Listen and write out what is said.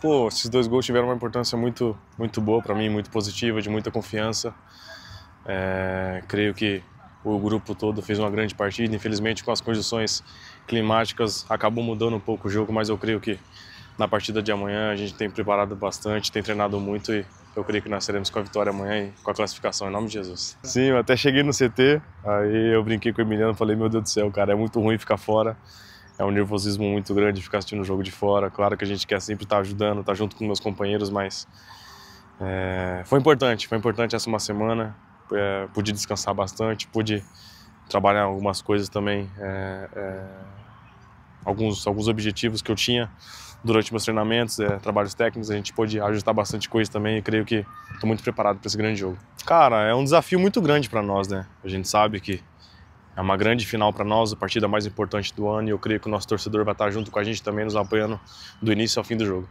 Pô, esses dois gols tiveram uma importância muito, muito boa para mim, muito positiva, de muita confiança. É, creio que o grupo todo fez uma grande partida. Infelizmente, com as condições climáticas, acabou mudando um pouco o jogo, mas eu creio que na partida de amanhã a gente tem preparado bastante, tem treinado muito e eu creio que nós seremos com a vitória amanhã e com a classificação, em nome de Jesus. Sim, eu até cheguei no CT, aí eu brinquei com o Emiliano falei: Meu Deus do céu, cara, é muito ruim ficar fora. É um nervosismo muito grande ficar assistindo o jogo de fora. Claro que a gente quer sempre estar ajudando, estar junto com meus companheiros, mas é, foi importante. Foi importante essa uma semana. É, pude descansar bastante, pude trabalhar algumas coisas também. É, é alguns, alguns objetivos que eu tinha durante meus treinamentos, é, trabalhos técnicos, a gente pôde ajustar bastante coisa também e creio que estou muito preparado para esse grande jogo. Cara, é um desafio muito grande para nós, né? A gente sabe que é uma grande final para nós, a partida mais importante do ano e eu creio que o nosso torcedor vai estar junto com a gente também nos apoiando do início ao fim do jogo.